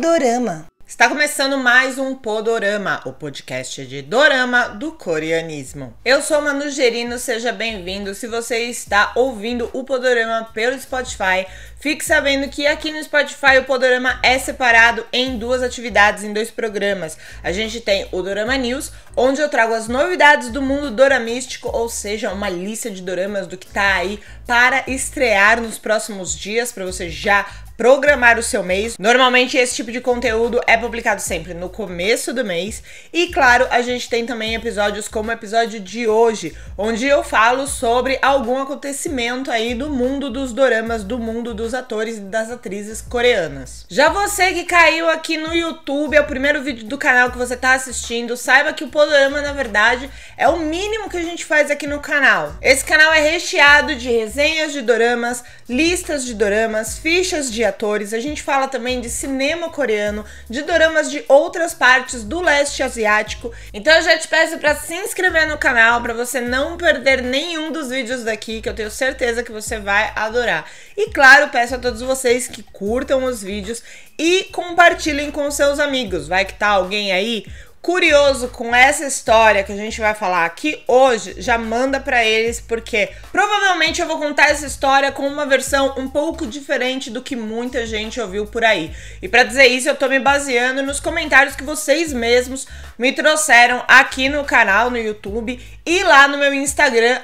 Podorama. Está começando mais um Podorama, o podcast de dorama do coreanismo. Eu sou Manu Gerino, seja bem-vindo. Se você está ouvindo o Podorama pelo Spotify, fique sabendo que aqui no Spotify o Podorama é separado em duas atividades, em dois programas. A gente tem o Dorama News, onde eu trago as novidades do mundo doramístico, ou seja, uma lista de doramas do que está aí para estrear nos próximos dias, para você já programar o seu mês. Normalmente esse tipo de conteúdo é publicado sempre no começo do mês e claro, a gente tem também episódios como o episódio de hoje, onde eu falo sobre algum acontecimento aí do mundo dos doramas, do mundo dos atores e das atrizes coreanas. Já você que caiu aqui no YouTube, é o primeiro vídeo do canal que você tá assistindo, saiba que o Podorama na verdade é o mínimo que a gente faz aqui no canal. Esse canal é recheado de resenhas resenhas de doramas, listas de doramas, fichas de atores. A gente fala também de cinema coreano, de doramas de outras partes do leste asiático. Então eu já te peço para se inscrever no canal para você não perder nenhum dos vídeos daqui, que eu tenho certeza que você vai adorar. E claro, peço a todos vocês que curtam os vídeos e compartilhem com seus amigos. Vai que tá alguém aí curioso com essa história que a gente vai falar aqui hoje, já manda para eles porque provavelmente eu vou contar essa história com uma versão um pouco diferente do que muita gente ouviu por aí. E para dizer isso, eu tô me baseando nos comentários que vocês mesmos me trouxeram aqui no canal no YouTube e lá no meu Instagram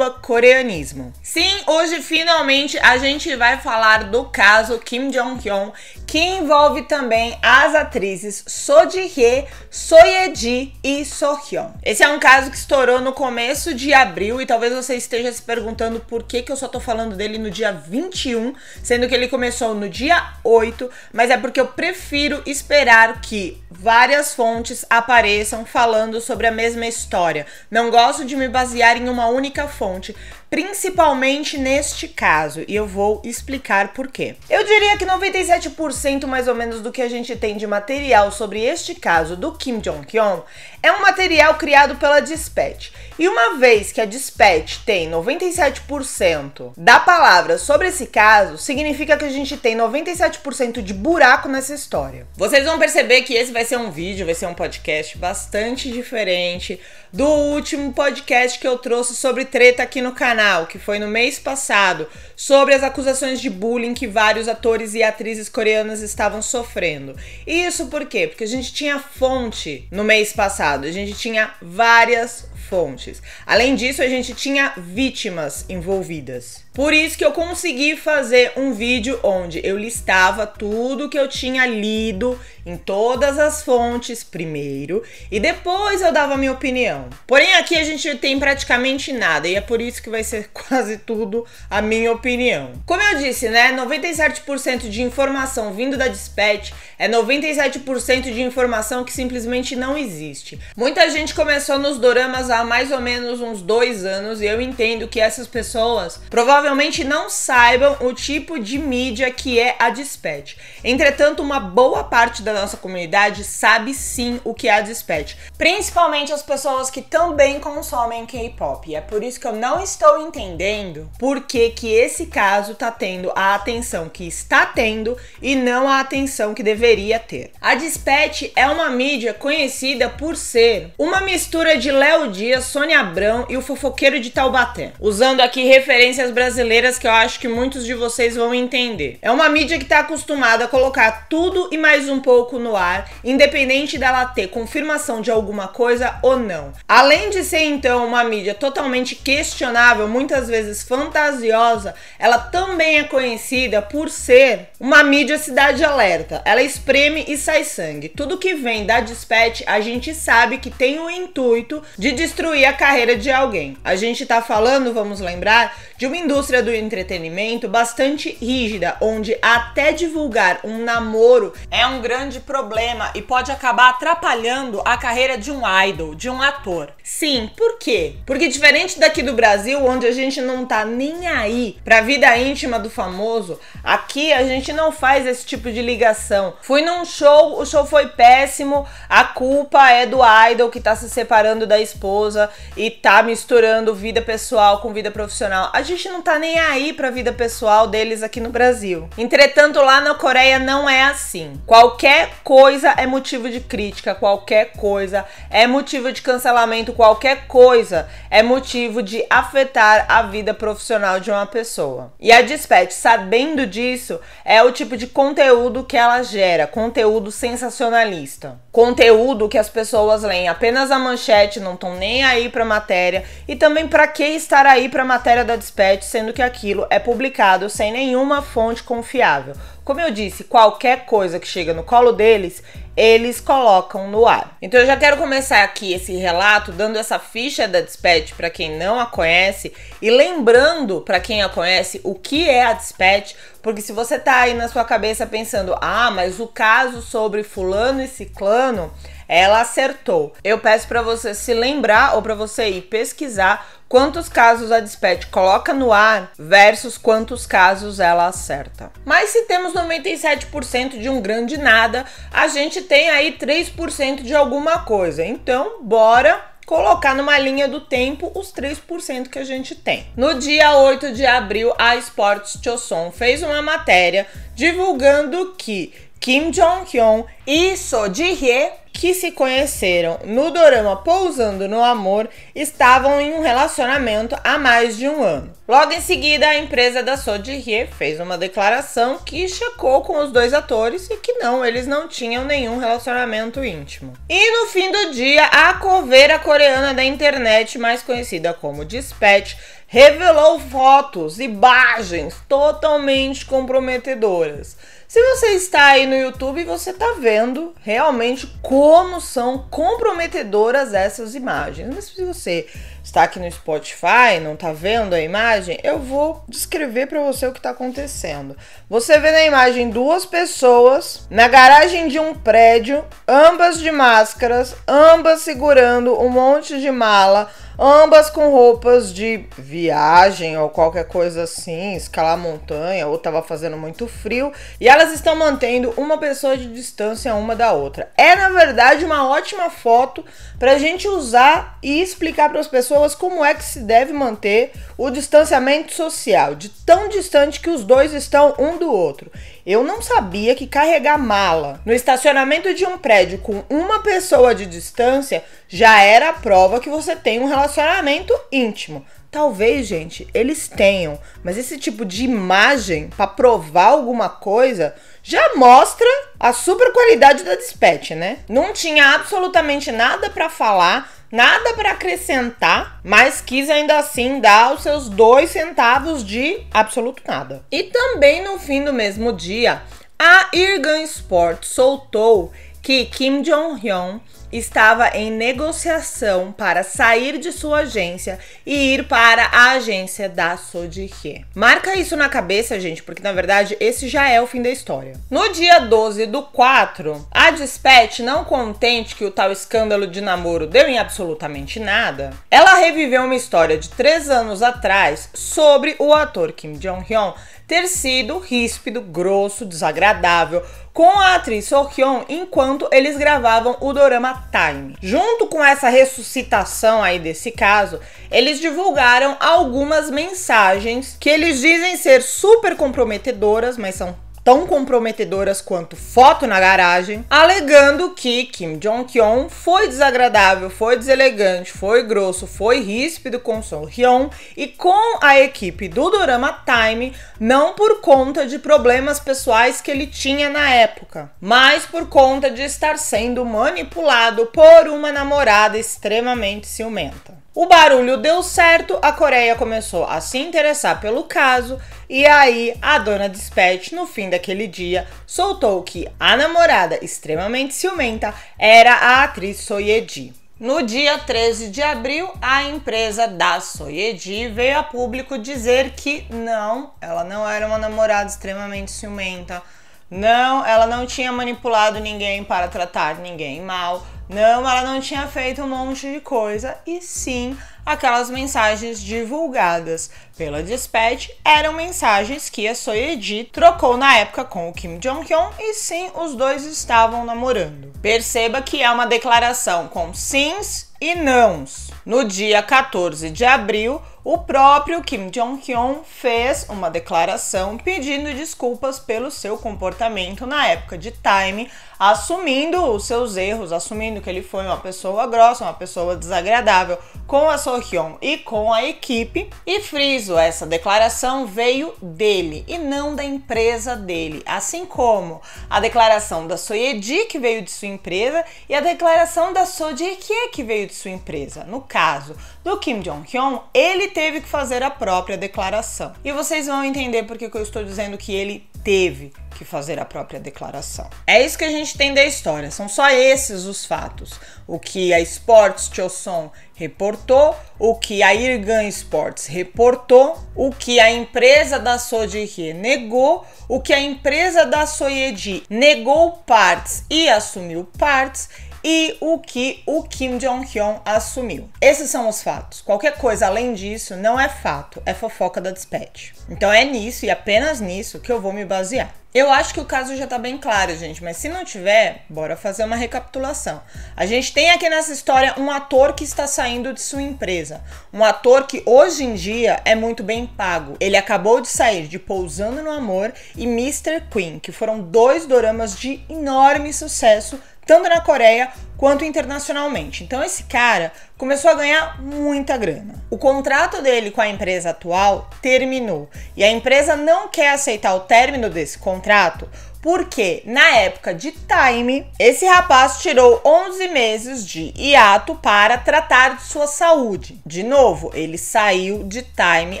@coreanismo. Sim, hoje finalmente a gente vai falar do caso Kim Jong-hyun, que envolve também as atrizes So Ji-hye, So Soyedi e Sohyeon. Esse é um caso que estourou no começo de abril e talvez você esteja se perguntando por que, que eu só tô falando dele no dia 21, sendo que ele começou no dia 8, mas é porque eu prefiro esperar que várias fontes apareçam falando sobre a mesma história. Não gosto de me basear em uma única fonte, principalmente neste caso, e eu vou explicar por quê. Eu diria que 97% mais ou menos do que a gente tem de material sobre este caso do Kim Jong-un é um material criado pela Dispatch. E uma vez que a Dispatch tem 97% da palavra sobre esse caso, significa que a gente tem 97% de buraco nessa história. Vocês vão perceber que esse vai ser um vídeo, vai ser um podcast bastante diferente do último podcast que eu trouxe sobre treta aqui no canal, que foi no mês passado, sobre as acusações de bullying que vários atores e atrizes coreanas estavam sofrendo. Isso por quê? Porque a gente tinha fonte no mês passado passado. A gente tinha várias fontes. Além disso, a gente tinha vítimas envolvidas. Por isso que eu consegui fazer um vídeo onde eu listava tudo que eu tinha lido em todas as fontes primeiro e depois eu dava minha opinião. Porém, aqui a gente tem praticamente nada e é por isso que vai ser quase tudo a minha opinião. Como eu disse, né, 97% de informação vindo da Dispatch é 97% de informação que simplesmente não existe. Muita gente começou nos doramas há mais ou menos uns dois anos e eu entendo que essas pessoas provavelmente provavelmente não saibam o tipo de mídia que é a Dispatch. Entretanto, uma boa parte da nossa comunidade sabe sim o que é a Dispatch, principalmente as pessoas que também consomem K-pop. É por isso que eu não estou entendendo por que, que esse caso tá tendo a atenção que está tendo e não a atenção que deveria ter. A Dispatch é uma mídia conhecida por ser uma mistura de Léo Dias, Sônia Abrão e o fofoqueiro de Taubaté, usando aqui referências brasileiras brasileiras que eu acho que muitos de vocês vão entender. É uma mídia que está acostumada a colocar tudo e mais um pouco no ar, independente dela ter confirmação de alguma coisa ou não. Além de ser então uma mídia totalmente questionável, muitas vezes fantasiosa, ela também é conhecida por ser uma mídia cidade alerta. Ela espreme e sai sangue. Tudo que vem da despete, a gente sabe que tem o intuito de destruir a carreira de alguém. A gente tá falando, vamos lembrar, de uma indústria indústria do entretenimento bastante rígida, onde até divulgar um namoro é um grande problema e pode acabar atrapalhando a carreira de um idol, de um ator. Sim, por quê? Porque diferente daqui do Brasil, onde a gente não tá nem aí pra vida íntima do famoso, aqui a gente não faz esse tipo de ligação. Fui num show, o show foi péssimo, a culpa é do idol que tá se separando da esposa e tá misturando vida pessoal com vida profissional. A gente não tá tá nem aí pra vida pessoal deles aqui no Brasil. Entretanto, lá na Coreia não é assim. Qualquer coisa é motivo de crítica, qualquer coisa é motivo de cancelamento, qualquer coisa é motivo de afetar a vida profissional de uma pessoa. E a Dispatch, sabendo disso, é o tipo de conteúdo que ela gera, conteúdo sensacionalista. Conteúdo que as pessoas leem apenas a manchete, não estão nem aí pra matéria e também para que estar aí pra matéria da Dispatch sendo que aquilo é publicado sem nenhuma fonte confiável. Como eu disse, qualquer coisa que chega no colo deles, eles colocam no ar. Então eu já quero começar aqui esse relato dando essa ficha da Dispatch para quem não a conhece e lembrando para quem a conhece o que é a Dispatch, porque se você tá aí na sua cabeça pensando: "Ah, mas o caso sobre fulano e ciclano" Ela acertou. Eu peço para você se lembrar ou para você ir pesquisar quantos casos a Dispatch coloca no ar versus quantos casos ela acerta. Mas se temos 97% de um grande nada, a gente tem aí 3% de alguma coisa. Então, bora colocar numa linha do tempo os 3% que a gente tem. No dia 8 de abril, a Sports Choson fez uma matéria divulgando que Kim jong Hyun e So Ji-hye que se conheceram no dorama Pousando no Amor estavam em um relacionamento há mais de um ano. Logo em seguida, a empresa da Sojirie fez uma declaração que checou com os dois atores e que não, eles não tinham nenhum relacionamento íntimo. E no fim do dia, a coveira coreana da internet, mais conhecida como Dispatch, revelou fotos, e imagens totalmente comprometedoras se você está aí no YouTube, você está vendo realmente como são comprometedoras essas imagens. Mas se você está aqui no Spotify, não está vendo a imagem, eu vou descrever para você o que está acontecendo. Você vê na imagem duas pessoas na garagem de um prédio, ambas de máscaras, ambas segurando um monte de mala, ambas com roupas de viagem ou qualquer coisa assim, escalar montanha ou estava fazendo muito frio, e elas estão mantendo uma pessoa de distância uma da outra. É na verdade uma ótima foto para a gente usar e explicar para as pessoas pessoas como é que se deve manter o distanciamento social, de tão distante que os dois estão um do outro. Eu não sabia que carregar mala no estacionamento de um prédio com uma pessoa de distância já era a prova que você tem um relacionamento íntimo. Talvez, gente, eles tenham, mas esse tipo de imagem para provar alguma coisa já mostra a super qualidade da despete, né? Não tinha absolutamente nada para falar nada para acrescentar, mas quis ainda assim dar os seus dois centavos de absoluto nada. E também no fim do mesmo dia, a IRGAN Sport soltou que Kim Jong-hyun estava em negociação para sair de sua agência e ir para a agência da Sodiquê. Marca isso na cabeça, gente, porque na verdade esse já é o fim da história. No dia 12 do 4, a Dispatch, não contente que o tal escândalo de namoro deu em absolutamente nada, ela reviveu uma história de três anos atrás sobre o ator Kim Jong-hyun ter sido ríspido, grosso, desagradável com a atriz Sokyeon enquanto eles gravavam o dorama Time. Junto com essa ressuscitação aí desse caso, eles divulgaram algumas mensagens que eles dizem ser super comprometedoras, mas são tão comprometedoras quanto foto na garagem, alegando que Kim Jong-kyun foi desagradável, foi deselegante, foi grosso, foi ríspido com Song Hyun e com a equipe do Dorama Time, não por conta de problemas pessoais que ele tinha na época, mas por conta de estar sendo manipulado por uma namorada extremamente ciumenta. O barulho deu certo, a Coreia começou a se interessar pelo caso e aí a dona Dispatch, no fim daquele dia, soltou que a namorada, extremamente ciumenta, era a atriz Soyeji. No dia 13 de abril, a empresa da Soyedi veio a público dizer que não, ela não era uma namorada extremamente ciumenta. Não, ela não tinha manipulado ninguém para tratar ninguém mal. Não, ela não tinha feito um monte de coisa, e sim aquelas mensagens divulgadas pela Dispatch eram mensagens que a Soyedi trocou na época com o Kim Jong-un e sim, os dois estavam namorando. Perceba que é uma declaração com sims e nãos. No dia 14 de abril, o próprio Kim Jong-un fez uma declaração pedindo desculpas pelo seu comportamento na época de Time assumindo os seus erros, assumindo que ele foi uma pessoa grossa, uma pessoa desagradável com a Sohyun e com a equipe. E friso, essa declaração veio dele e não da empresa dele, assim como a declaração da Soyedi que veio de sua empresa e a declaração da Sojikye que veio de sua empresa. No caso do Kim Jong-hyun, ele teve que fazer a própria declaração. E vocês vão entender porque que eu estou dizendo que ele teve que fazer a própria declaração. É isso que a gente tem da história, são só esses os fatos. O que a Sports Choson reportou, o que a Irgan Sports reportou, o que a empresa da Sodirrie negou, o que a empresa da Soyedi negou partes e assumiu partes, e o que o Kim Jong-hyun assumiu. Esses são os fatos. Qualquer coisa além disso não é fato, é fofoca da Dispatch. Então é nisso e apenas nisso que eu vou me basear. Eu acho que o caso já está bem claro, gente, mas se não tiver, bora fazer uma recapitulação. A gente tem aqui nessa história um ator que está saindo de sua empresa. Um ator que hoje em dia é muito bem pago. Ele acabou de sair de Pousando no Amor e Mr. Queen, que foram dois doramas de enorme sucesso tanto na Coreia quanto internacionalmente. Então esse cara começou a ganhar muita grana. O contrato dele com a empresa atual terminou e a empresa não quer aceitar o término desse contrato porque na época de Time, esse rapaz tirou 11 meses de hiato para tratar de sua saúde. De novo, ele saiu de Time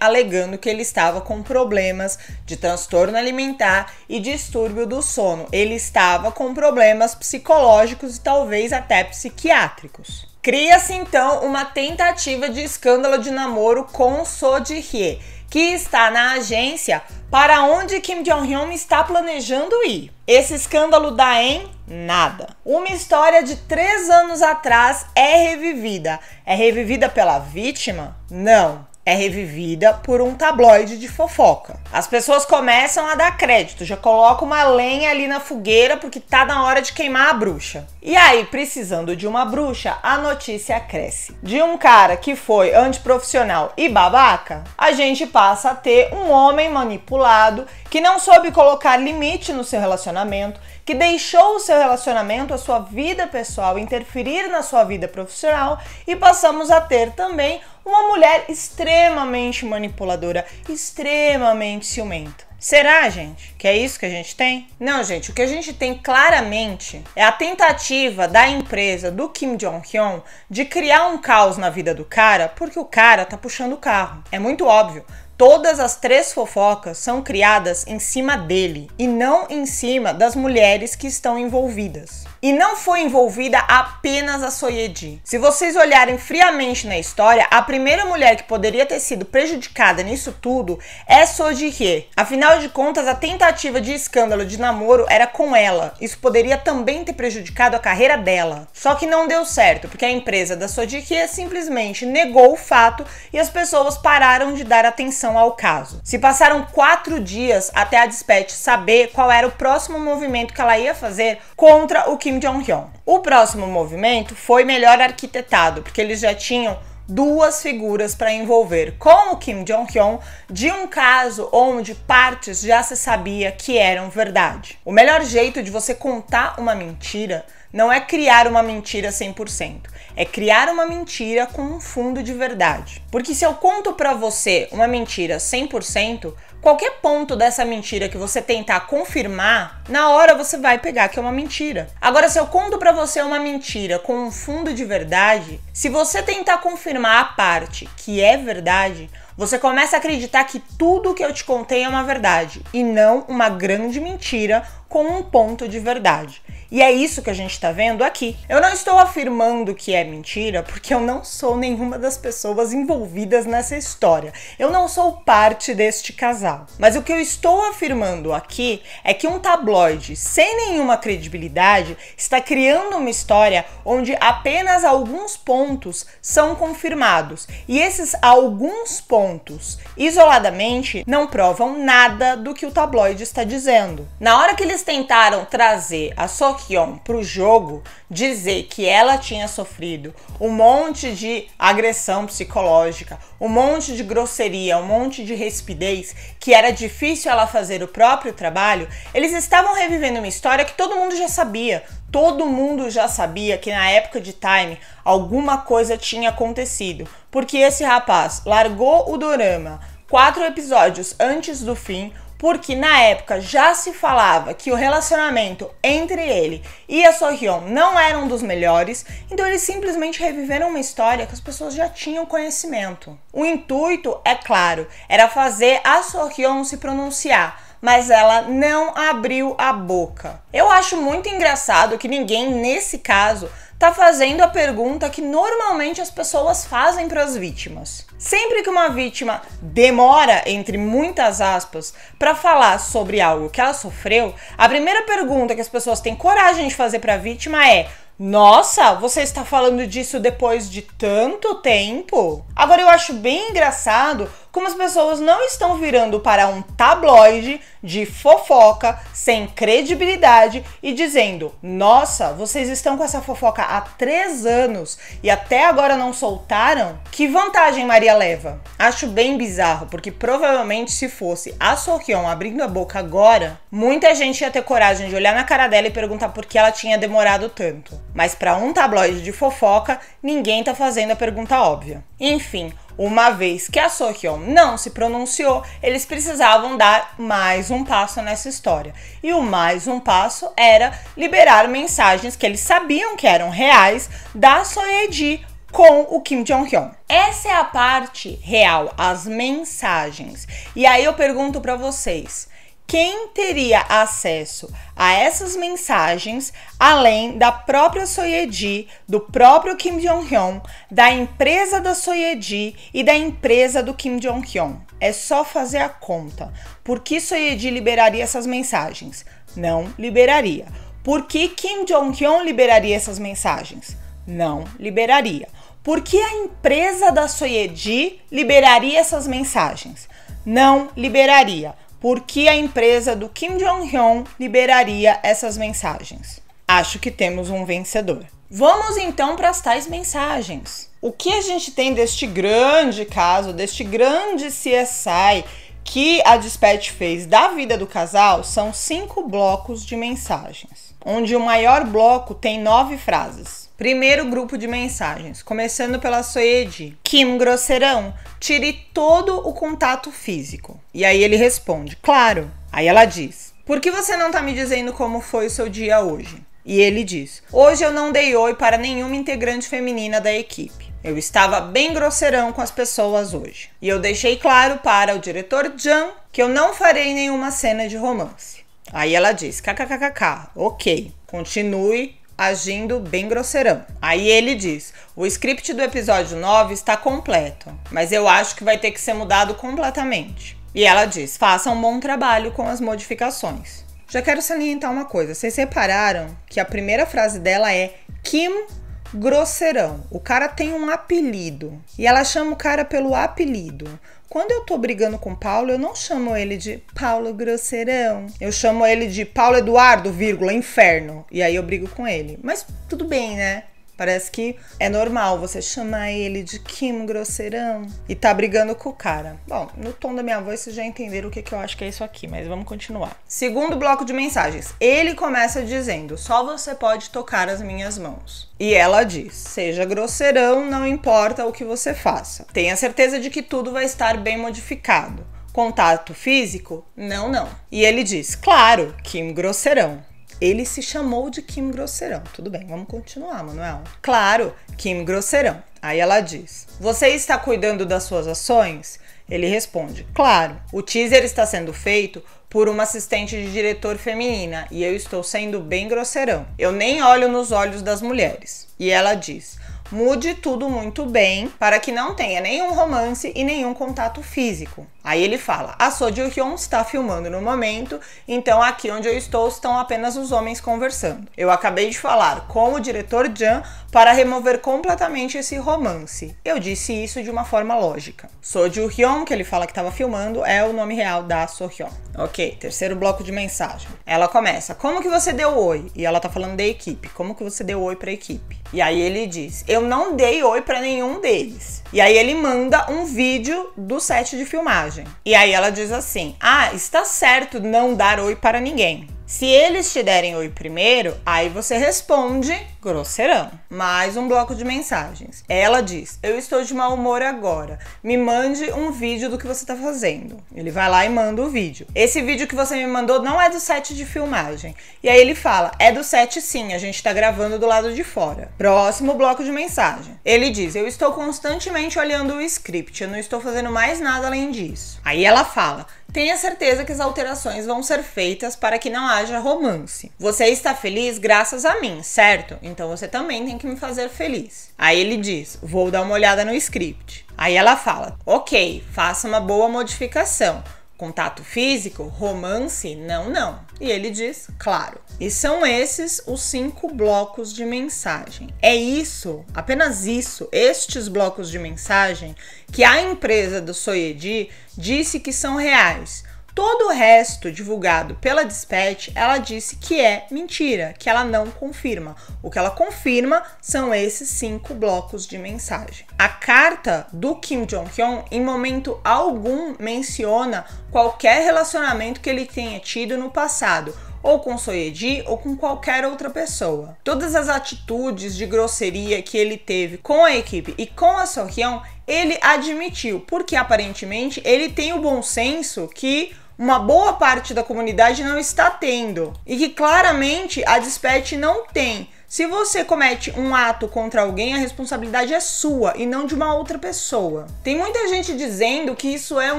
alegando que ele estava com problemas de transtorno alimentar e distúrbio do sono. Ele estava com problemas psicológicos e talvez até psiquiátricos. Cria-se então uma tentativa de escândalo de namoro com Sodihye que está na agência para onde Kim Jong-hyun está planejando ir. Esse escândalo dá em nada. Uma história de três anos atrás é revivida. É revivida pela vítima? Não é revivida por um tabloide de fofoca. As pessoas começam a dar crédito, já colocam uma lenha ali na fogueira porque tá na hora de queimar a bruxa. E aí, precisando de uma bruxa, a notícia cresce. De um cara que foi antiprofissional e babaca, a gente passa a ter um homem manipulado que não soube colocar limite no seu relacionamento, que deixou o seu relacionamento, a sua vida pessoal interferir na sua vida profissional e passamos a ter também uma mulher extremamente manipuladora, extremamente ciumenta. Será, gente, que é isso que a gente tem? Não, gente, o que a gente tem claramente é a tentativa da empresa do Kim Jong-hyun de criar um caos na vida do cara porque o cara tá puxando o carro. É muito óbvio. Todas as três fofocas são criadas em cima dele e não em cima das mulheres que estão envolvidas e não foi envolvida apenas a Soyedi. Se vocês olharem friamente na história, a primeira mulher que poderia ter sido prejudicada nisso tudo é Sojihye. Afinal de contas, a tentativa de escândalo de namoro era com ela. Isso poderia também ter prejudicado a carreira dela. Só que não deu certo, porque a empresa da Sojihye simplesmente negou o fato e as pessoas pararam de dar atenção ao caso. Se passaram quatro dias até a Dispatch saber qual era o próximo movimento que ela ia fazer contra o que. Kim Jong-hyun. O próximo movimento foi melhor arquitetado, porque eles já tinham duas figuras para envolver, como Kim Jong-hyun, de um caso onde partes já se sabia que eram verdade. O melhor jeito de você contar uma mentira não é criar uma mentira 100%, é criar uma mentira com um fundo de verdade. Porque se eu conto para você uma mentira 100%, Qualquer ponto dessa mentira que você tentar confirmar, na hora você vai pegar que é uma mentira. Agora, se eu conto para você uma mentira com um fundo de verdade, se você tentar confirmar a parte que é verdade, você começa a acreditar que tudo que eu te contei é uma verdade e não uma grande mentira com um ponto de verdade. E é isso que a gente está vendo aqui. Eu não estou afirmando que é mentira, porque eu não sou nenhuma das pessoas envolvidas nessa história. Eu não sou parte deste casal. Mas o que eu estou afirmando aqui é que um tabloide sem nenhuma credibilidade está criando uma história onde apenas alguns pontos são confirmados. E esses alguns pontos, isoladamente, não provam nada do que o tabloide está dizendo. Na hora que eles eles tentaram trazer a Sokion para o jogo, dizer que ela tinha sofrido um monte de agressão psicológica, um monte de grosseria, um monte de rispidez, que era difícil ela fazer o próprio trabalho, eles estavam revivendo uma história que todo mundo já sabia. Todo mundo já sabia que na época de Time alguma coisa tinha acontecido, porque esse rapaz largou o dorama quatro episódios antes do fim, porque na época já se falava que o relacionamento entre ele e a Sohyeon não era um dos melhores, então eles simplesmente reviveram uma história que as pessoas já tinham conhecimento. O intuito, é claro, era fazer a Sohyeon se pronunciar, mas ela não abriu a boca. Eu acho muito engraçado que ninguém, nesse caso, tá fazendo a pergunta que normalmente as pessoas fazem para as vítimas. Sempre que uma vítima demora, entre muitas aspas, para falar sobre algo que ela sofreu, a primeira pergunta que as pessoas têm coragem de fazer para a vítima é: nossa, você está falando disso depois de tanto tempo? Agora eu acho bem engraçado como as pessoas não estão virando para um tabloide de fofoca sem credibilidade e dizendo: nossa, vocês estão com essa fofoca há três anos e até agora não soltaram? Que vantagem Maria leva? Acho bem bizarro, porque provavelmente se fosse a Sorrion abrindo a boca agora, muita gente ia ter coragem de olhar na cara dela e perguntar por que ela tinha demorado tanto. Mas para um tabloide de fofoca, ninguém tá fazendo a pergunta óbvia. Enfim, uma vez que a Sohyeon não se pronunciou, eles precisavam dar mais um passo nessa história. E o mais um passo era liberar mensagens que eles sabiam que eram reais da Soyeji com o Kim Jong-hyun. Essa é a parte real, as mensagens. E aí eu pergunto para vocês, quem teria acesso a essas mensagens, além da própria Soyedi, do próprio Kim Jong-hyun, da empresa da Soyedi e da empresa do Kim Jong-hyun. É só fazer a conta. Por que Soyedi liberaria essas mensagens? Não liberaria. Por que Kim Jong-hyun liberaria essas mensagens? Não liberaria. Por que a empresa da Soyedi liberaria essas mensagens? Não liberaria por que a empresa do Kim Jong-hyun liberaria essas mensagens. Acho que temos um vencedor. Vamos então para as tais mensagens. O que a gente tem deste grande caso, deste grande CSI que a Dispatch fez da vida do casal são cinco blocos de mensagens, onde o maior bloco tem nove frases. Primeiro grupo de mensagens, começando pela Soedi. Kim grosseirão, tire todo o contato físico. E aí ele responde: Claro. Aí ela diz: Por que você não tá me dizendo como foi o seu dia hoje? E ele diz: Hoje eu não dei oi para nenhuma integrante feminina da equipe. Eu estava bem grosseirão com as pessoas hoje. E eu deixei claro para o diretor Jan que eu não farei nenhuma cena de romance. Aí ela diz: kkkk, ok, continue agindo bem grosseirão. Aí ele diz: o script do episódio 9 está completo, mas eu acho que vai ter que ser mudado completamente. E ela diz: faça um bom trabalho com as modificações. Já quero salientar uma coisa: vocês repararam que a primeira frase dela é Kim grosseirão. O cara tem um apelido e ela chama o cara pelo apelido. Quando eu tô brigando com Paulo, eu não chamo ele de Paulo Grosseirão. Eu chamo ele de Paulo Eduardo, vírgula, inferno. E aí eu brigo com ele. Mas tudo bem, né? Parece que é normal você chamar ele de Kim grosseirão e tá brigando com o cara. Bom, no tom da minha voz vocês já entenderam o que, que eu acho que é isso aqui, mas vamos continuar. Segundo bloco de mensagens. Ele começa dizendo: só você pode tocar as minhas mãos. E ela diz: seja grosseirão, não importa o que você faça. Tenha certeza de que tudo vai estar bem modificado. Contato físico? Não, não. E ele diz: claro, Kim grosseirão. Ele se chamou de Kim Grosseirão. Tudo bem, vamos continuar, Manuel. Claro, Kim Grosseirão. Aí ela diz: Você está cuidando das suas ações? Ele responde: Claro, o teaser está sendo feito por uma assistente de diretor feminina e eu estou sendo bem grosseirão. Eu nem olho nos olhos das mulheres. E ela diz: mude tudo muito bem para que não tenha nenhum romance e nenhum contato físico. Aí ele fala: a ah, So Hyun está filmando no momento, então aqui onde eu estou estão apenas os homens conversando. Eu acabei de falar com o diretor Jan para remover completamente esse romance. Eu disse isso de uma forma lógica. So Hyun, que ele fala que estava filmando, é o nome real da So Hyun. Ok, terceiro bloco de mensagem. Ela começa: Como que você deu oi? E ela tá falando da equipe. Como que você deu oi para a equipe? E aí ele diz: Eu eu não dei oi para nenhum deles. E aí ele manda um vídeo do set de filmagem. E aí ela diz assim: Ah, está certo não dar oi para ninguém. Se eles te derem oi primeiro, aí você responde grosseirão. Mais um bloco de mensagens. Ela diz: Eu estou de mau humor agora. Me mande um vídeo do que você está fazendo. Ele vai lá e manda o vídeo. Esse vídeo que você me mandou não é do set de filmagem. E aí ele fala: É do set sim, a gente está gravando do lado de fora. Próximo bloco de mensagem. Ele diz: Eu estou constantemente somente olhando o script, eu não estou fazendo mais nada além disso. Aí ela fala: Tenha certeza que as alterações vão ser feitas para que não haja romance. Você está feliz graças a mim, certo? Então você também tem que me fazer feliz. Aí ele diz: Vou dar uma olhada no script. Aí ela fala: Ok, faça uma boa modificação Contato físico? Romance? Não, não. E ele diz, claro. E são esses os cinco blocos de mensagem. É isso, apenas isso, estes blocos de mensagem que a empresa do Soyedi disse que são reais Todo o resto divulgado pela Dispatch, ela disse que é mentira, que ela não confirma. O que ela confirma são esses cinco blocos de mensagem. A carta do Kim Jong-hyun, em momento algum, menciona qualquer relacionamento que ele tenha tido no passado ou com Soyedi ou com qualquer outra pessoa. Todas as atitudes de grosseria que ele teve com a equipe e com a Soyeon, ele admitiu, porque aparentemente ele tem o bom senso que uma boa parte da comunidade não está tendo e que claramente a Dispatch não tem. Se você comete um ato contra alguém, a responsabilidade é sua e não de uma outra pessoa. Tem muita gente dizendo que isso é um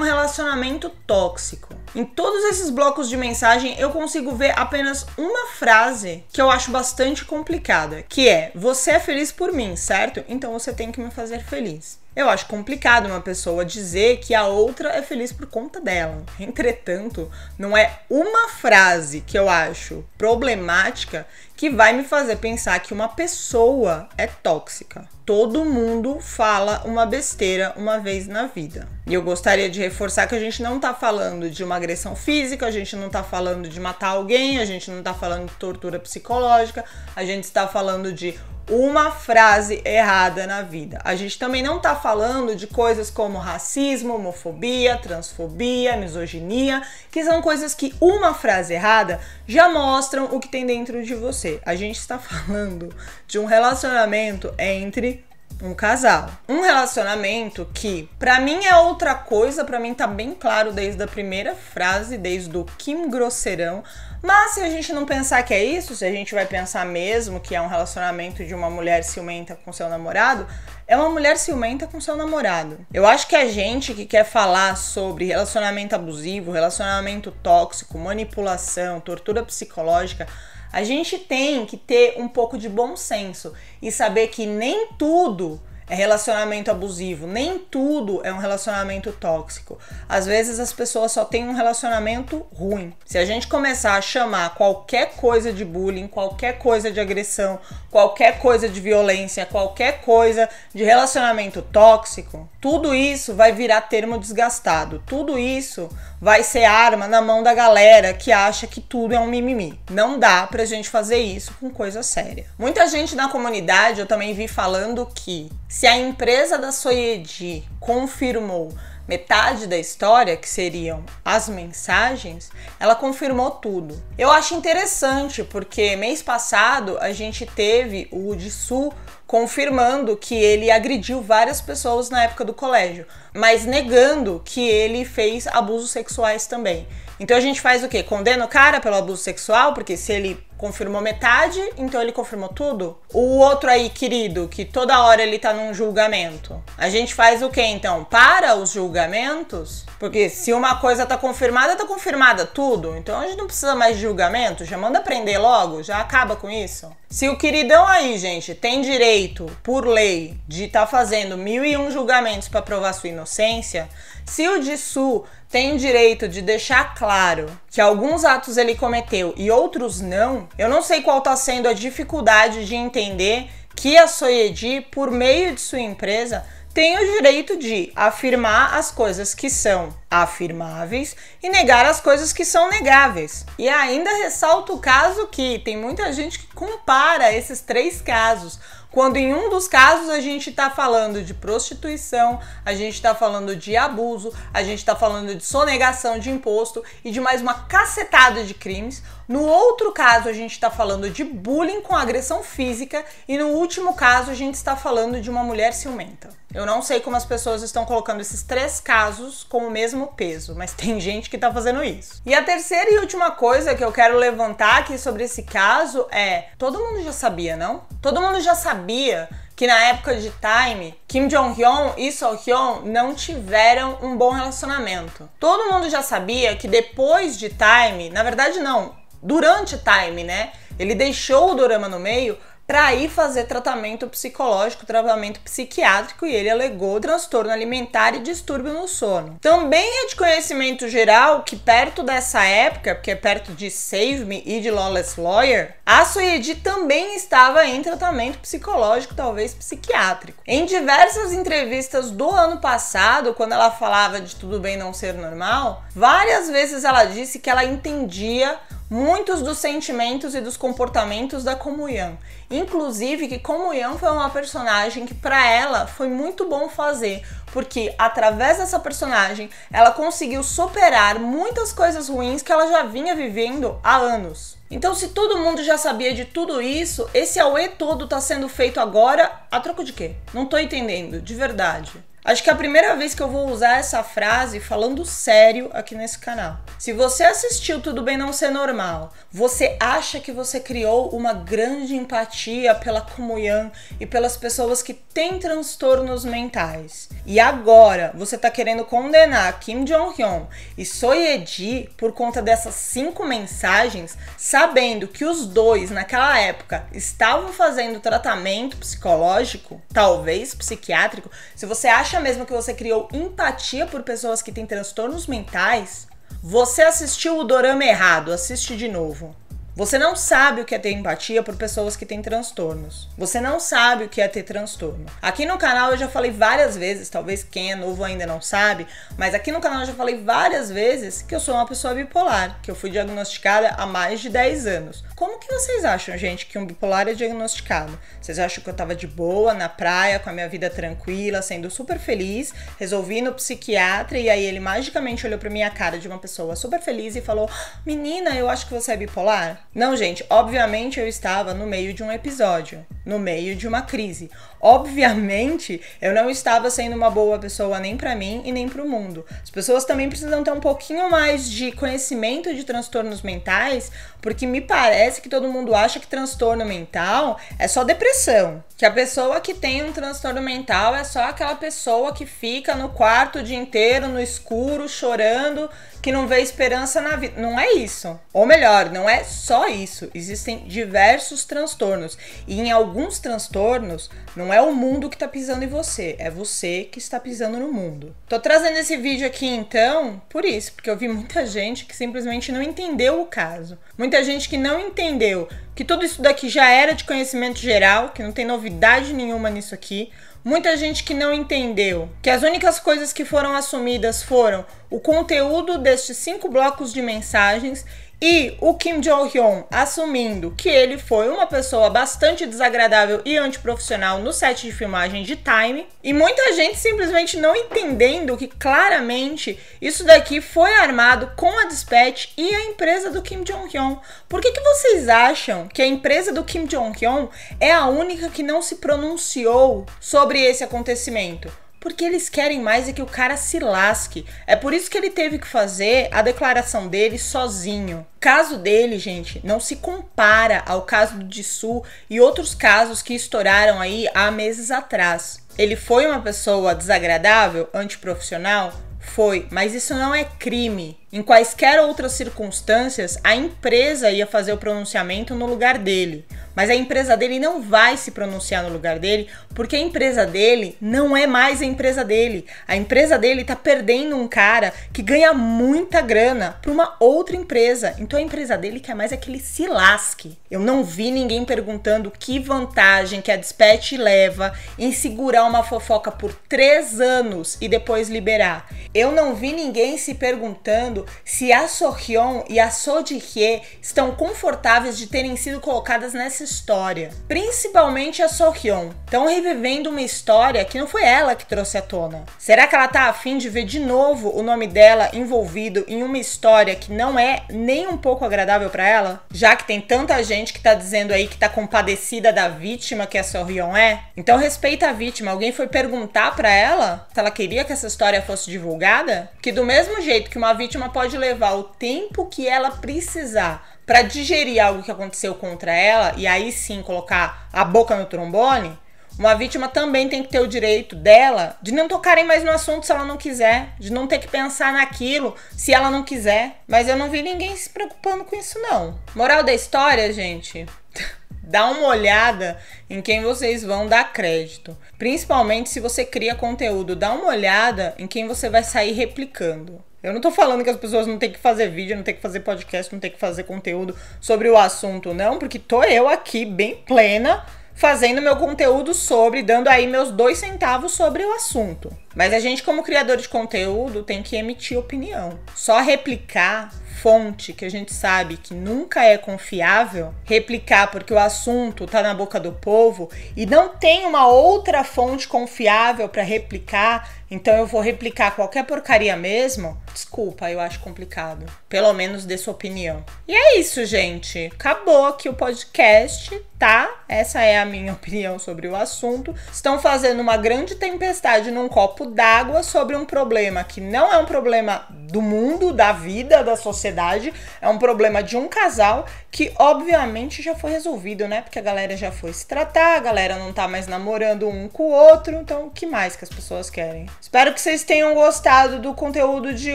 relacionamento tóxico. Em todos esses blocos de mensagem, eu consigo ver apenas uma frase que eu acho bastante complicada, que é: "Você é feliz por mim, certo? Então você tem que me fazer feliz". Eu acho complicado uma pessoa dizer que a outra é feliz por conta dela. Entretanto, não é uma frase que eu acho problemática que vai me fazer pensar que uma pessoa é tóxica. Todo mundo fala uma besteira uma vez na vida. E eu gostaria de reforçar que a gente não tá falando de uma agressão física, a gente não tá falando de matar alguém, a gente não tá falando de tortura psicológica, a gente está falando de uma frase errada na vida. A gente também não tá falando de coisas como racismo, homofobia, transfobia, misoginia, que são coisas que uma frase errada já mostram o que tem dentro de você você, a gente está falando de um relacionamento entre um casal. Um relacionamento que, para mim, é outra coisa, para mim tá bem claro desde a primeira frase, desde o Kim Grosseirão. Mas se a gente não pensar que é isso, se a gente vai pensar mesmo que é um relacionamento de uma mulher ciumenta com seu namorado, é uma mulher ciumenta com seu namorado. Eu acho que a gente que quer falar sobre relacionamento abusivo, relacionamento tóxico, manipulação, tortura psicológica, a gente tem que ter um pouco de bom senso e saber que nem tudo é relacionamento abusivo, nem tudo é um relacionamento tóxico. Às vezes as pessoas só têm um relacionamento ruim. Se a gente começar a chamar qualquer coisa de bullying, qualquer coisa de agressão, qualquer coisa de violência, qualquer coisa de relacionamento tóxico, tudo isso vai virar termo desgastado. Tudo isso vai ser arma na mão da galera que acha que tudo é um mimimi. Não dá pra gente fazer isso com coisa séria. Muita gente na comunidade eu também vi falando que se a empresa da Soyedi confirmou metade da história, que seriam as mensagens, ela confirmou tudo. Eu acho interessante porque mês passado a gente teve o Udisu confirmando que ele agrediu várias pessoas na época do colégio, mas negando que ele fez abusos sexuais também. Então a gente faz o quê? Condena o cara pelo abuso sexual, porque se ele confirmou metade, então ele confirmou tudo. O outro aí, querido, que toda hora ele tá num julgamento. A gente faz o quê então? Para os julgamentos? Porque se uma coisa tá confirmada, tá confirmada tudo. Então a gente não precisa mais de julgamento, já manda prender logo, já acaba com isso. Se o queridão aí, gente, tem direito por lei de estar tá fazendo mil e um julgamentos para provar sua inocência, se o Dissu tem direito de deixar claro que alguns atos ele cometeu e outros não, eu não sei qual está sendo a dificuldade de entender que a Soyedi, por meio de sua empresa, tem o direito de afirmar as coisas que são afirmáveis e negar as coisas que são negáveis. E ainda ressalto o caso que tem muita gente que compara esses três casos. Quando em um dos casos a gente está falando de prostituição, a gente está falando de abuso, a gente está falando de sonegação de imposto e de mais uma cacetada de crimes, no outro caso, a gente está falando de bullying com agressão física. E no último caso, a gente está falando de uma mulher ciumenta. Eu não sei como as pessoas estão colocando esses três casos com o mesmo peso, mas tem gente que está fazendo isso. E a terceira e última coisa que eu quero levantar aqui sobre esse caso é: todo mundo já sabia, não? Todo mundo já sabia que na época de Time, Kim Jong-hyun e So-hyun não tiveram um bom relacionamento. Todo mundo já sabia que depois de Time, na verdade não, durante time, né? Ele deixou o dorama no meio para ir fazer tratamento psicológico, tratamento psiquiátrico e ele alegou transtorno alimentar e distúrbio no sono. Também é de conhecimento geral que perto dessa época, porque é perto de Save Me e de Lawless Lawyer, a Soyedi também estava em tratamento psicológico, talvez psiquiátrico. Em diversas entrevistas do ano passado, quando ela falava de tudo bem não ser normal, várias vezes ela disse que ela entendia muitos dos sentimentos e dos comportamentos da Comunhão. Inclusive que Comunhão foi uma personagem que para ela foi muito bom fazer, porque através dessa personagem ela conseguiu superar muitas coisas ruins que ela já vinha vivendo há anos. Então, se todo mundo já sabia de tudo isso, esse auê todo tá sendo feito agora a troco de quê? Não tô entendendo, de verdade. Acho que é a primeira vez que eu vou usar essa frase falando sério aqui nesse canal. Se você assistiu Tudo Bem Não Ser Normal, você acha que você criou uma grande empatia pela Kumuyan e pelas pessoas que têm transtornos mentais. E agora você tá querendo condenar Kim Jong-hyun e Soyeji por conta dessas cinco mensagens, sabendo que os dois naquela época estavam fazendo tratamento psicológico, talvez psiquiátrico. Se você acha acha mesmo que você criou empatia por pessoas que têm transtornos mentais? Você assistiu o dorama errado, assiste de novo. Você não sabe o que é ter empatia por pessoas que têm transtornos. Você não sabe o que é ter transtorno. Aqui no canal eu já falei várias vezes, talvez quem é novo ainda não sabe, mas aqui no canal eu já falei várias vezes que eu sou uma pessoa bipolar, que eu fui diagnosticada há mais de 10 anos. Como que vocês acham, gente, que um bipolar é diagnosticado? Vocês acham que eu tava de boa, na praia, com a minha vida tranquila, sendo super feliz, resolvi no psiquiatra e aí ele magicamente olhou pra minha cara de uma pessoa super feliz e falou: ah, Menina, eu acho que você é bipolar? Não, gente, obviamente eu estava no meio de um episódio, no meio de uma crise. Obviamente eu não estava sendo uma boa pessoa nem para mim e nem para o mundo. As pessoas também precisam ter um pouquinho mais de conhecimento de transtornos mentais, porque me parece que todo mundo acha que transtorno mental é só depressão, que a pessoa que tem um transtorno mental é só aquela pessoa que fica no quarto o dia inteiro no escuro chorando que não vê esperança na vida. Não é isso. Ou melhor, não é só isso. Existem diversos transtornos. E em alguns transtornos, não é o mundo que está pisando em você, é você que está pisando no mundo. Tô trazendo esse vídeo aqui então por isso, porque eu vi muita gente que simplesmente não entendeu o caso. Muita gente que não entendeu que tudo isso daqui já era de conhecimento geral, que não tem novidade nenhuma nisso aqui. Muita gente que não entendeu que as únicas coisas que foram assumidas foram o conteúdo destes cinco blocos de mensagens e o Kim Jong-hyun assumindo que ele foi uma pessoa bastante desagradável e antiprofissional no set de filmagem de Time. E muita gente simplesmente não entendendo que claramente isso daqui foi armado com a Dispatch e a empresa do Kim Jong-hyun. Por que, que vocês acham que a empresa do Kim Jong-hyun é a única que não se pronunciou sobre esse acontecimento? porque eles querem mais é que o cara se lasque. É por isso que ele teve que fazer a declaração dele sozinho. O caso dele, gente, não se compara ao caso do Dissu e outros casos que estouraram aí há meses atrás. Ele foi uma pessoa desagradável, antiprofissional? Foi, mas isso não é crime. Em quaisquer outras circunstâncias, a empresa ia fazer o pronunciamento no lugar dele. Mas a empresa dele não vai se pronunciar no lugar dele, porque a empresa dele não é mais a empresa dele. A empresa dele está perdendo um cara que ganha muita grana para uma outra empresa. Então a empresa dele quer mais é que ele se lasque. Eu não vi ninguém perguntando que vantagem que a Dispatch leva em segurar uma fofoca por três anos e depois liberar. Eu não vi ninguém se perguntando se a Sohyeon e a Sojihye estão confortáveis de terem sido colocadas nessa história. Principalmente a Sohyeon. Estão revivendo uma história que não foi ela que trouxe à tona. Será que ela tá afim de ver de novo o nome dela envolvido em uma história que não é nem um pouco agradável para ela? Já que tem tanta gente que tá dizendo aí que tá compadecida da vítima que a Sohyeon é? Então respeita a vítima. Alguém foi perguntar para ela se ela queria que essa história fosse divulgada? Que do mesmo jeito que uma vítima pode levar o tempo que ela precisar para digerir algo que aconteceu contra ela e aí sim colocar a boca no trombone, uma vítima também tem que ter o direito dela de não tocarem mais no assunto se ela não quiser, de não ter que pensar naquilo se ela não quiser. Mas eu não vi ninguém se preocupando com isso, não. Moral da história, gente. Dá uma olhada em quem vocês vão dar crédito. Principalmente se você cria conteúdo, dá uma olhada em quem você vai sair replicando. Eu não tô falando que as pessoas não têm que fazer vídeo, não tem que fazer podcast, não tem que fazer conteúdo sobre o assunto, não, porque tô eu aqui bem plena fazendo meu conteúdo sobre, dando aí meus dois centavos sobre o assunto. Mas a gente, como criador de conteúdo, tem que emitir opinião. Só replicar fonte que a gente sabe que nunca é confiável, replicar porque o assunto está na boca do povo e não tem uma outra fonte confiável para replicar, então eu vou replicar qualquer porcaria mesmo, desculpa, eu acho complicado. Pelo menos dê sua opinião. E é isso, gente. Acabou aqui o podcast, tá? Essa é a minha opinião sobre o assunto. Estão fazendo uma grande tempestade num copo d'água sobre um problema que não é um problema do mundo, da vida, da sociedade sociedade, é um problema de um casal que obviamente já foi resolvido, né? Porque a galera já foi se tratar, a galera não tá mais namorando um com o outro, então o que mais que as pessoas querem? Espero que vocês tenham gostado do conteúdo de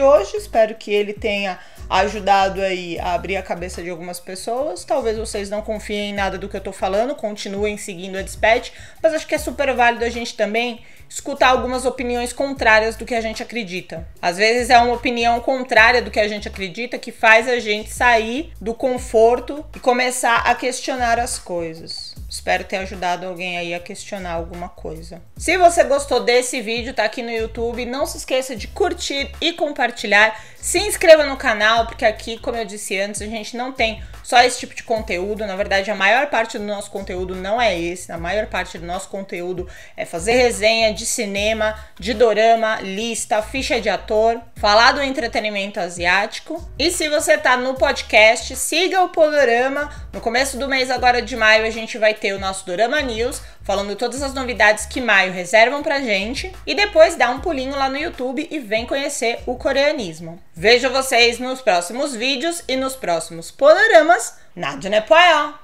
hoje, espero que ele tenha ajudado aí a abrir a cabeça de algumas pessoas. Talvez vocês não confiem em nada do que eu tô falando, continuem seguindo a despete, mas acho que é super válido a gente também escutar algumas opiniões contrárias do que a gente acredita. Às vezes é uma opinião contrária do que a gente acredita que faz a gente sair do conforto e começar a questionar as coisas. Espero ter ajudado alguém aí a questionar alguma coisa. Se você gostou desse vídeo, tá aqui no YouTube, não se esqueça de curtir e compartilhar. Se inscreva no canal, porque aqui, como eu disse antes, a gente não tem só esse tipo de conteúdo. Na verdade, a maior parte do nosso conteúdo não é esse. A maior parte do nosso conteúdo é fazer resenha de cinema, de dorama, lista, ficha de ator, falar do entretenimento asiático. E se você tá no podcast, siga o Polorama. No começo do mês agora de maio, a gente vai ter o nosso Dorama News, falando todas as novidades que maio reservam pra gente. E depois dá um pulinho lá no YouTube e vem conhecer o coreanismo. Vejo vocês nos próximos vídeos e nos próximos Podoramas. na Nepoel!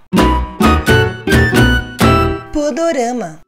Podorama